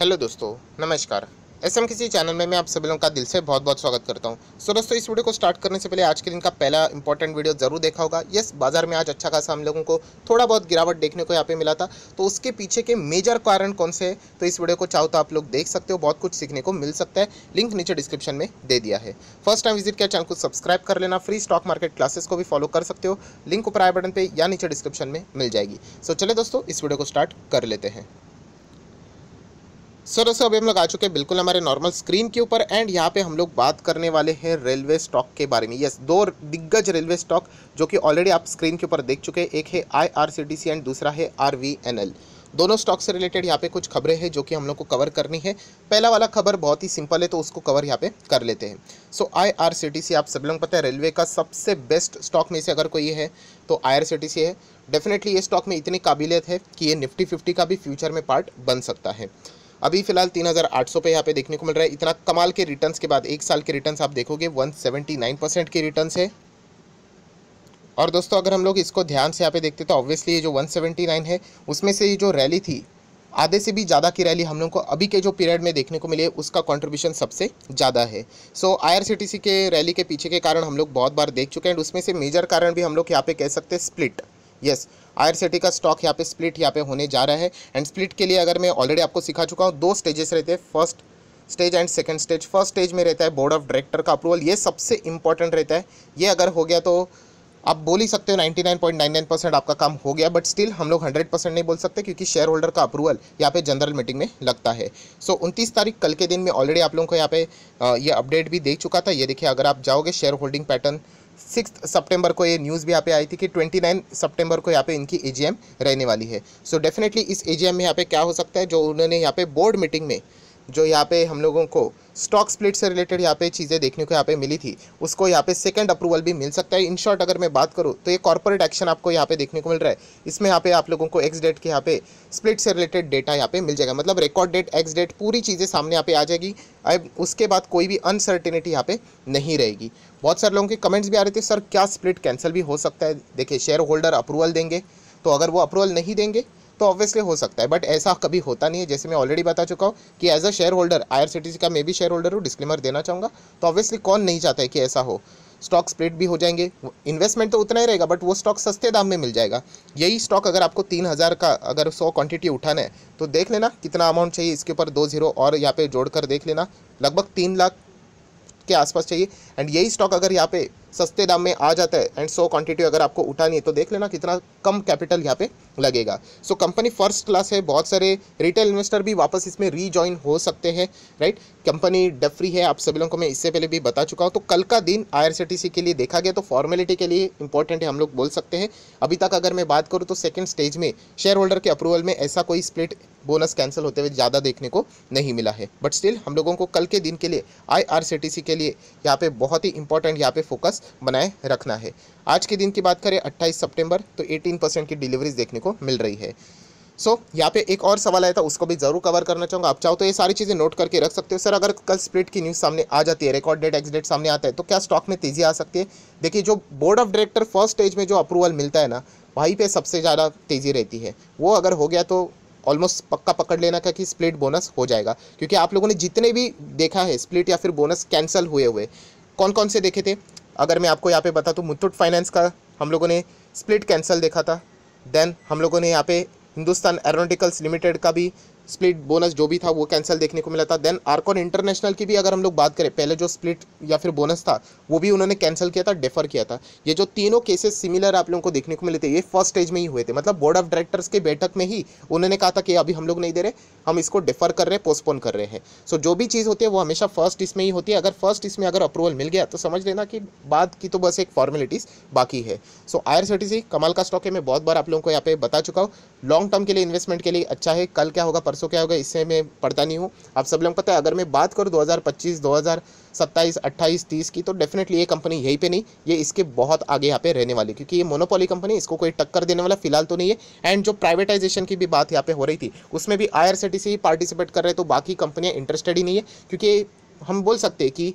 hello दोस्तों नमस्कार S M किसी चैनल में मैं आप सभी लोगों का दिल से बहुत बहुत स्वागत करता हूं सो so, दोस्तों इस वीडियो को स्टार्ट करने से पहले आज के दिन का पहला इंपॉर्टेंट वीडियो जरूर देखा होगा यस बाजार में आज अच्छा खासा हम लोगों को थोड़ा बहुत गिरावट देखने को यहाँ पे मिला था तो उसके पीछे के मेजर कारण कौन से है तो इस वीडियो को चाहो तो आप लोग देख सकते हो बहुत कुछ सीखने को मिल सकता है लिंक नीचे डिस्क्रिप्शन में दे दिया है फर्स्ट टाइम विजिट किया चैनल को सब्सक्राइब कर लेना फ्री स्टॉक मार्केट क्लासेस को भी फॉलो कर सकते हो लिंक ऊपर आए बटन पर या नीचे डिस्क्रिप्शन में मिल जाएगी सो चले दोस्तों इस वीडियो को स्टार्ट कर लेते हैं सर दोस्तों अभी हम लोग आ चुके हैं बिल्कुल हमारे नॉर्मल स्क्रीन के ऊपर एंड यहाँ पे हम लोग बात करने वाले हैं रेलवे स्टॉक के बारे में यस दो दिग्गज रेलवे स्टॉक जो कि ऑलरेडी आप स्क्रीन के ऊपर देख चुके हैं एक है आईआरसीटीसी एंड दूसरा है आरवीएनएल दोनों स्टॉक से रिलेटेड यहाँ पे कुछ खबरें हैं जो कि हम लोग को कवर करनी है पहला वाला खबर बहुत ही सिंपल है तो उसको कवर यहाँ पे कर लेते हैं सो टी आईआरसीटीसी आप सब लोग पता है रेलवे का सबसे बेस्ट स्टॉक में से अगर कोई है तो आईआरसीटीसी है डेफिनेटली ये स्टॉक में इतनी काबिलियत है कि ये निफ्टी फिफ्टी का भी फ्यूचर में पार्ट बन सकता है अभी फिलहाल तीन हज़ार आठ सौ पे यहाँ पे देखने को मिल रहा है इतना कमाल के रिटर्न्स के बाद एक साल के रिटर्न्स आप देखोगे वन सेवेंटी नाइन परसेंट के रिटर्न्स है और दोस्तों अगर हम लोग इसको ध्यान से यहाँ पे देखते तो ऑब्वियसली ये जो वन सेवेंटी नाइन है उसमें से ये जो रैली थी आधे से भी ज़्यादा की रैली हम लोग को अभी के जो पीरियड में देखने को मिले उसका कंट्रीब्यूशन सबसे ज़्यादा है सो so, आई के रैली के पीछे के कारण हम लोग बहुत बार देख चुके हैं उसमें से मेजर कारण भी हम लोग यहाँ पे कह सकते हैं स्प्लिट यस आयर का स्टॉक यहाँ पे स्प्लिट यहाँ पे होने जा रहा है एंड स्प्लिट के लिए अगर मैं ऑलरेडी आपको सिखा चुका हूँ दो स्टेजेस रहते हैं first stage and second stage first stage में रहता है बोर्ड ऑफ डायरेक्टर का अप्रूवल ये सबसे इंपॉर्टेंट रहता है ये अगर हो गया तो आप बोल ही सकते हो 99.99 परसेंट आपका काम हो गया बट स्टिल हम लोग 100 परसेंट नहीं बोल सकते क्योंकि शेयर होल्डर का अप्रूवल यहाँ पे जनरल मीटिंग में लगता है सो so, 29 तारीख कल के दिन में ऑलरेडी आप लोगों को यहाँ पे ये यह अपडेट भी दे चुका था ये देखिए अगर आप जाओगे शेयर होल्डिंग पैटर्न सिक्स सितंबर को ये न्यूज़ भी यहाँ पे आई थी कि ट्वेंटी नाइन सितंबर को यहाँ पे इनकी एजीएम रहने वाली है सो so डेफिनेटली इस एजीएम में यहाँ पे क्या हो सकता है जो उन्होंने यहाँ पे बोर्ड मीटिंग में जो यहाँ पे हम लोगों को स्टॉक स्प्लिट से रिलेटेड यहाँ पे चीज़ें देखने को यहाँ पे मिली थी उसको यहाँ पे सेकंड अप्रूवल भी मिल सकता है इन शॉर्ट अगर मैं बात करूँ तो ये कॉर्पोरेट एक्शन आपको यहाँ पे देखने को मिल रहा है इसमें यहाँ पे आप लोगों को एक्स डेट के यहाँ पे स्प्लिट से रिलेटेड डेटा यहाँ पे मिल जाएगा मतलब रिकॉर्ड डेट एक्स डेट पूरी चीज़ें सामने यहाँ पे आ जाएगी अब उसके बाद कोई भी अनसर्टिनिटी यहाँ पे नहीं रहेगी बहुत सारे लोगों के कमेंट्स भी आ रहे थे सर क्या स्प्लिट कैंसिल भी हो सकता है देखिए शेयर होल्डर अप्रूवल देंगे तो अगर वो अप्रूवल नहीं देंगे तो ऑब्वियसली हो सकता है बट ऐसा कभी होता नहीं है जैसे मैं ऑलरेडी बता चुका हूँ कि as a share holder I का मैं भी शेयर होल्डर हूँ डिस्क्लेमर देना चाहूँगा तो ऑब्वियसली कौन नहीं चाहता है कि ऐसा हो स्टॉक स्प्रेड भी हो जाएंगे इन्वेस्टमेंट तो उतना ही रहेगा बट वो स्टॉक सस्ते दाम में मिल जाएगा यही स्टॉक अगर आपको तीन हज़ार का अगर सौ क्वांटिटी उठाना है तो देख लेना कितना अमाउंट चाहिए इसके ऊपर दो जीरो और यहाँ पे जोड़कर देख लेना लगभग तीन लाख के आसपास चाहिए एंड यही स्टॉक अगर यहाँ पे सस्ते दाम में आ जाता है एंड सो क्वांटिटी अगर आपको उठानी है तो देख लेना कितना कम कैपिटल यहाँ पे लगेगा सो कंपनी फर्स्ट क्लास है बहुत सारे रिटेल इन्वेस्टर भी वापस इसमें रीजॉइन हो सकते हैं राइट कंपनी डफ्री है आप सभी लोगों को मैं इससे पहले भी बता चुका हूँ तो कल का दिन आई के लिए देखा गया तो फॉर्मेलिटी के लिए इंपॉर्टेंट है हम लोग बोल सकते हैं अभी तक अगर मैं बात करूँ तो सेकेंड स्टेज में शेयर होल्डर के अप्रूवल में ऐसा कोई स्प्लिट बोनस कैंसिल होते हुए ज़्यादा देखने को नहीं मिला है बट स्टिल हम लोगों को कल के दिन के लिए आई के लिए यहाँ पे बहुत ही इंपॉर्टेंट यहाँ पे फोकस बनाए रखना है आज के दिन की बात करें 28 सितंबर तो 18 परसेंट की डिलीवरीज देखने को मिल रही है सो so, यहाँ पे एक और सवाल आया था उसको भी जरूर कवर करना चाहूँगा आप चाहो तो ये सारी चीज़ें नोट करके रख सकते हो सर अगर कल स्प्लिट की न्यूज़ सामने आ जाती है रिकॉर्ड डेट एक्सडेट सामने आता है तो क्या स्टॉक में तेज़ी आ सकती है देखिए जो board of director first stage में जो अप्रूवल मिलता है ना वहीं पे सबसे ज़्यादा तेज़ी रहती है वो अगर हो गया तो ऑलमोस्ट पक्का पकड़ लेना क्या कि स्प्लिट बोनस हो जाएगा क्योंकि आप लोगों ने जितने भी देखा है स्प्लिट या फिर बोनस कैंसिल हुए हुए कौन कौन से देखे थे अगर मैं आपको यहाँ पे बता दूँ मुथूट फाइनेंस का हम लोगों ने स्प्लिट कैंसिल देखा था देन हम लोगों ने यहाँ पे हिंदुस्तान एरोनोटिकल्स लिमिटेड का भी स्प्लिट बोनस जो भी था वो कैंसिल देखने को मिला था देन आर्कॉन इंटरनेशनल की भी अगर हम लोग बात करें पहले जो स्प्लिट या फिर बोनस था वो भी उन्होंने कैंसिल किया था डेफर किया था ये जो तीनों केसेस सिमिलर आप लोगों को देखने को मिले थे ये फर्स्ट स्टेज में ही हुए थे मतलब बोर्ड ऑफ डायरेक्टर्स के बैठक में ही उन्होंने कहा था कि अभी हम लोग नहीं दे रहे हम इसको डेफर कर रहे हैं पोस्टपोन कर रहे हैं सो so, जो भी चीज़ होती है वो हमेशा फर्स्ट इसमें ही होती है अगर फर्स्ट इसमें अगर अप्रूवल मिल गया तो समझ लेना कि बाद की तो बस एक फॉर्मेलिटीज़ बाकी है सो आई कमाल का स्टॉक है मैं बहुत बार आप लोगों को यहाँ पे बता चुका हूँ लॉन्ग टर्म के लिए इन्वेस्टमेंट के लिए अच्छा है कल क्या होगा परसों क्या होगा इससे मैं पढ़ता नहीं हूँ आप सब लोग पता है अगर मैं बात करूँ 2025 2027 28 30 की तो डेफिनेटली ये कंपनी यहीं पे नहीं ये इसके बहुत आगे यहाँ पे रहने वाली क्योंकि ये मोनोपोली कंपनी इसको कोई टक्कर देने वाला फिलहाल तो नहीं है एंड जो प्राइवेटाइजेशन की भी बात यहाँ पे हो रही थी उसमें भी आई ही पार्टिसिपेट कर रहे तो बाकी कंपनियाँ इंटरेस्टेड ही नहीं है क्योंकि हम बोल सकते हैं कि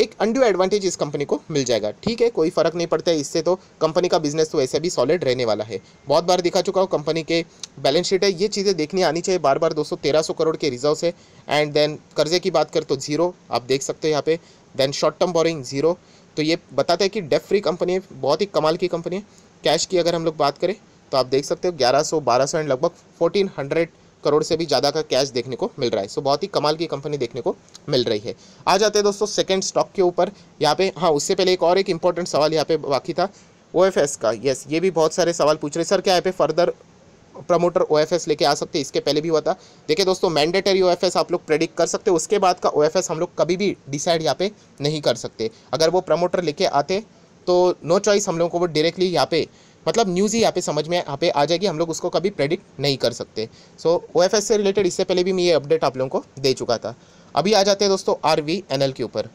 एक अंडू एडवांटेज इस कंपनी को मिल जाएगा ठीक है कोई फ़र्क नहीं पड़ता है इससे तो कंपनी का बिजनेस तो ऐसे भी सॉलिड रहने वाला है बहुत बार दिखा चुका हूँ कंपनी के बैलेंस शीट है ये चीज़ें देखनी आनी चाहिए बार बार दोस्तों तेरह सौ करोड़ के रिजर्व है एंड देन कर्जे की बात कर तो जीरो आप देख सकते हो यहाँ पे then short term borrowing zero तो ये बताते हैं कि डेफ फ्री कंपनी है बहुत ही कमाल की कंपनी है कैश की अगर हम लोग बात करें तो आप देख सकते हो ग्यारह सौ बारह सौ एंड लगभग फोर्टीन हंड्रेड करोड़ से भी ज़्यादा का कैश देखने को मिल रहा है सो बहुत ही कमाल की कंपनी देखने को मिल रही है आ जाते हैं दोस्तों सेकेंड स्टॉक के ऊपर यहाँ पे हाँ उससे पहले एक और एक इंपॉर्टेंट सवाल यहाँ पे बाकी था ओ का यस ये भी बहुत सारे सवाल पूछ रहे सर क्या यहाँ पे फर्दर प्रमोटर ओ लेके आ सकते हैं इसके पहले भी हुआ था देखिए दोस्तों मैंडेटरी ओ आप लोग प्रेडिक्ट कर सकते उसके बाद का ओ हम लोग कभी भी डिसाइड यहाँ पे नहीं कर सकते अगर वो प्रमोटर लेके आते तो नो चॉइस हम लोगों को वो डायरेक्टली यहाँ पे मतलब न्यूज़ ही यहाँ पे समझ में यहाँ पे आ जाएगी हम लोग उसको कभी प्रेडिक्ट नहीं कर सकते सो so, ओ से रिलेटेड इससे पहले भी मैं ये अपडेट आप लोगों को दे चुका था अभी आ जाते हैं दोस्तों आर के ऊपर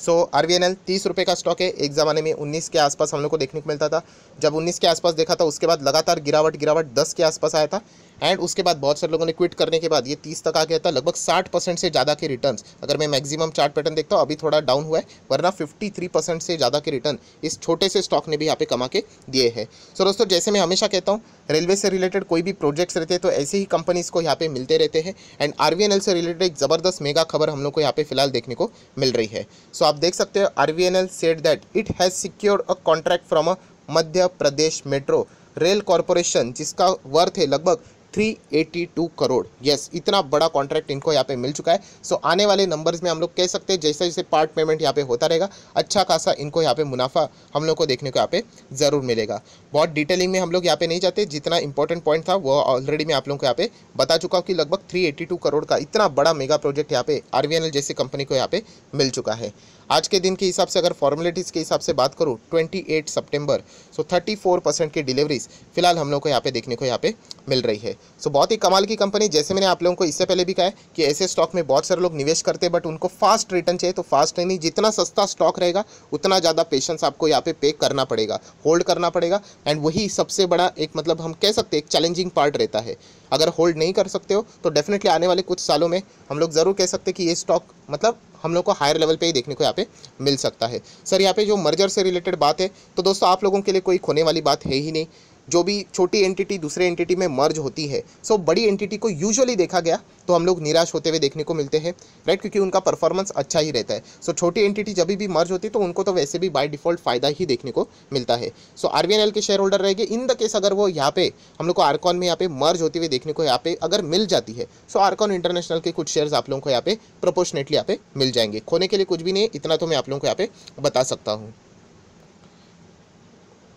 so R V N L तीस रुपये का स्टॉक है एक ज़माने में उन्नीस के आसपास हम लोग को देखने को मिलता था जब उन्नीस के आसपास देखा था उसके बाद लगातार गिरावट गिरावट दस के आसपास आया था एंड उसके बाद बहुत सारे लोगों ने क्विट करने के बाद ये तीस तक आ गया था लगभग साठ परसेंट से ज़्यादा के रिटर्न अगर मैं मैक्सिमम चार्ट पैटर्न देखता हूँ अभी थोड़ा डाउन हुआ है वरना फिफ्टी थ्री परसेंट से ज़्यादा के रिटर्न इस छोटे से स्टॉक ने भी यहाँ पे कमा के दिए हैं सो so, दोस्तों जैसे मैं हमेशा कहता हूँ रेलवे से रिलेटेड कोई भी प्रोजेक्ट्स रहते हैं तो ऐसे ही कंपनीज़ को यहाँ पे मिलते रहते हैं एंड आर से रिलेटेड एक ज़बरदस्त मेगा खबर हम लोग को यहाँ पे फिलहाल देखने को मिल रही है सो so, आप देख सकते हो R V N L said that it has secured a contract from a Madhya Pradesh metro rail corporation जिसका वर्थ है लगभग 382 करोड़ यस इतना बड़ा कॉन्ट्रैक्ट इनको यहाँ पे मिल चुका है सो आने वाले नंबर्स में हम लोग कह सकते हैं जैसे जैसे पार्ट पेमेंट यहाँ पे होता रहेगा अच्छा खासा इनको यहाँ पे मुनाफा हम लोग को देखने को यहाँ पे ज़रूर मिलेगा बहुत डिटेलिंग में हम लोग यहाँ पे नहीं जाते जितना इंपॉर्टेंट पॉइंट था वो ऑलरेडी मैं आप लोगों को यहाँ पे बता चुका हूँ कि लगभग 382 करोड़ का इतना बड़ा मेगा प्रोजेक्ट यहाँ पे आर जैसी कंपनी को यहाँ पे मिल चुका है आज के दिन के हिसाब से अगर फॉर्मेलिटीज़ के हिसाब से बात करूँ twenty eight so thirty percent की डिलीवरीज फिलहाल हम लोग को यहाँ पे देखने को यहाँ पे मिल रही है सो बहुत ही कमाल की कंपनी जैसे मैंने आप लोगों को इससे पहले भी कहा है कि ऐसे स्टॉक में बहुत सारे लोग निवेश करते हैं बट उनको फास्ट रिटर्न चाहिए तो फास्ट नहीं जितना सस्ता स्टॉक रहेगा उतना ज़्यादा पेशेंस आपको यहाँ पे पे करना पड़ेगा होल्ड करना पड़ेगा एंड वही सबसे बड़ा एक मतलब हम कह सकते हैं एक चैलेंजिंग पार्ट रहता है अगर होल्ड नहीं कर सकते हो तो डेफिनेटली आने वाले कुछ सालों में हम लोग ज़रूर कह सकते हैं कि ये स्टॉक मतलब हम लोग को हायर लेवल पे ही देखने को यहाँ पे मिल सकता है सर यहाँ पे जो मर्जर से रिलेटेड बात है तो दोस्तों आप लोगों के लिए कोई खोने वाली बात है ही नहीं जो भी छोटी एंटिटी दूसरे एंटिटी में मर्ज होती है सो बड़ी एंटिटी को यूजुअली देखा गया तो हम लोग निराश होते हुए देखने को मिलते हैं राइट क्योंकि उनका परफॉर्मेंस अच्छा ही रहता है सो छोटी एंटिटी जब भी मर्ज होती है तो उनको तो वैसे भी बाई डिफॉल्ट फायदा ही देखने को मिलता है सो आर के शेयर होल्डर रहेंगे इन द केस अगर वो यहाँ पे हम लोग को आरकॉन में यहाँ पे मर्ज होते हुए देखने को यहाँ पे अगर मिल जाती है सो आरकॉन इंटरनेशनल के कुछ शेयर्स आप लोगों को यहाँ पे प्रोपोर्शनेटली यहाँ पे मिल जाएंगे खोने के लिए कुछ भी नहीं इतना तो मैं आप लोगों को यहाँ पे बता सकता हूँ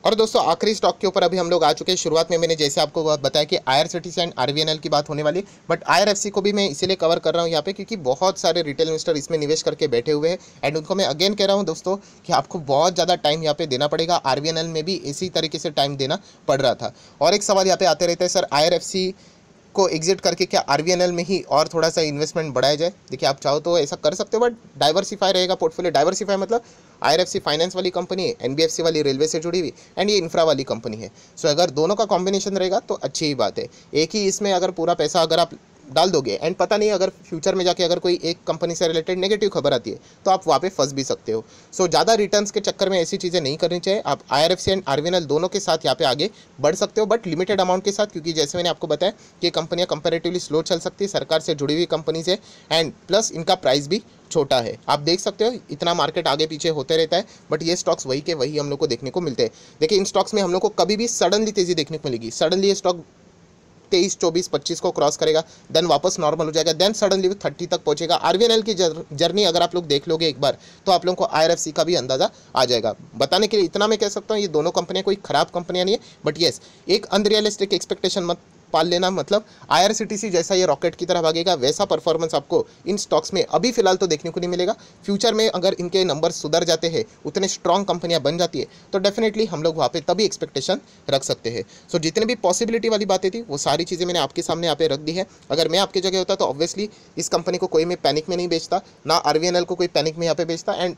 और दोस्तों आखिरी स्टॉक के ऊपर अभी हम लोग आ चुके हैं शुरुआत में मैंने जैसे आपको बताया कि आयर सिटी एंड आर की बात होने वाली बट आई को भी मैं इसीलिए कवर कर रहा हूँ यहाँ पे क्योंकि बहुत सारे रिटेल इन्वेस्टर इसमें निवेश करके बैठे हुए हैं एंड उनको मैं अगेन कह रहा हूँ दोस्तों कि आपको बहुत ज़्यादा टाइम यहाँ पे देना पड़ेगा आर में भी इसी तरीके से टाइम देना पड़ रहा था और एक सवाल यहाँ पे आते रहते हैं सर आई को एग्जिट करके क्या आर में ही और थोड़ा सा इन्वेस्टमेंट बढ़ाया जाए देखिए आप चाहो तो ऐसा कर सकते हो बट डाइवर्सिफाई रहेगा पोर्टफोलियो डाइवर्सिफाई मतलब आई फाइनेंस वाली कंपनी है एन वाली रेलवे से जुड़ी हुई एंड ये इंफ्रा वाली कंपनी है सो so, अगर दोनों का कॉम्बिनेशन रहेगा तो अच्छी ही बात है एक ही इसमें अगर पूरा पैसा अगर आप डाल दोगे एंड पता नहीं अगर फ्यूचर में जाके अगर कोई एक कंपनी से रिलेटेड नेगेटिव खबर आती है तो आप वहाँ पे फंस भी सकते हो सो so, ज़्यादा रिटर्न्स के चक्कर में ऐसी चीज़ें नहीं करनी चाहिए आप आई एंड आर दोनों के साथ यहाँ पे आगे बढ़ सकते हो बट लिमिटेड अमाउंट के साथ क्योंकि जैसे मैंने आपको बताया कि कंपनियाँ कंपेरेटिवली स्लो चल सकती है सरकार से जुड़ी हुई कंपनी से एंड प्लस इनका प्राइस भी छोटा है आप देख सकते हो इतना मार्केट आगे पीछे होते रहता है बट ये स्टॉक्स वही के वही हम लोग को देखने को मिलते हैं देखिए इन स्टॉक्स में हम लोग को कभी भी सडनली तेज़ी देखने को मिलेगी सडनली ये स्टॉक तेईस चौबीस पच्चीस को क्रॉस करेगा देन वापस नॉर्मल हो जाएगा देन सडनली थर्टी तक पहुंचेगा आरवीएनएल की जर्नी अगर आप लोग देख लोगे एक बार तो आप लोगों को आईआरएफसी का भी अंदाजा आ जाएगा बताने के लिए इतना मैं कह सकता हूँ ये दोनों कंपनियाँ कोई खराब कंपनियाँ नहीं है बट येस एक अनरियलिस्टिक एक्सपेक्टेशन मत पाल लेना मतलब आई जैसा ये रॉकेट की तरह भागेगा वैसा परफॉर्मेंस आपको इन स्टॉक्स में अभी फिलहाल तो देखने को नहीं मिलेगा फ्यूचर में अगर इनके नंबर सुधर जाते हैं उतने स्ट्रॉन्ग कंपनियाँ बन जाती है तो डेफिनेटली हम लोग वहाँ पर तभी एक्सपेक्टेशन रख सकते हैं सो so, जितने भी पॉसिबिलिटी वाली बातें थी वो सारी चीज़ें मैंने आपके सामने यहाँ पे रख दी है अगर मैं आपकी जगह होता तो ऑब्वियसली इस कंपनी को कोई मैं पैनिक में नहीं बेचता ना आर को कोई पैनिक में यहाँ पे बेचता एंड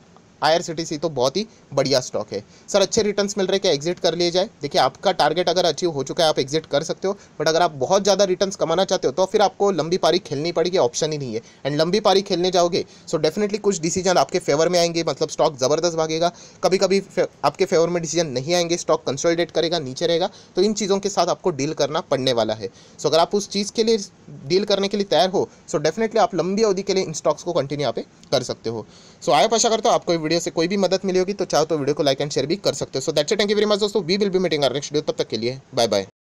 आई तो बहुत ही बढ़िया स्टॉक है सर अच्छे रिटर्न्स मिल रहे क्या एग्जिट कर लिए जाए देखिए आपका टारगेट अगर अचीव हो चुका है आप एग्जिट कर सकते हो बट अगर आप बहुत ज़्यादा रिटर्न कमाना चाहते हो तो फिर आपको लंबी पारी खेलनी पड़ेगी ऑप्शन ही नहीं है एंड लंबी पारी खेलने जाओगे सो so डेफिनेटली कुछ डिसीजन आपके फेवर में आएंगे मतलब स्टॉक ज़बरदस्त भागेगा कभी कभी आपके फेवर में डिसीजन नहीं आएंगे स्टॉक कंसोलिडेट करेगा नीचे रहेगा तो इन चीज़ों के साथ आपको डील करना पड़ने वाला है सो अगर आप उस चीज़ के लिए डील करने के लिए तैयार हो सो डेफिनेटली आप लंबी अवधि के लिए इन स्टॉक्स को कंटिन्यू यहाँ पे कर सकते हो सो so, आए आशा करता हूँ आपको वीडियो से कोई भी मदद मिली होगी तो चाहो तो वीडियो को लाइक एंड शेयर भी कर सकते हो so that's thank you very much दोस्तों we will be meeting our next video तब तक के लिए बाय बाय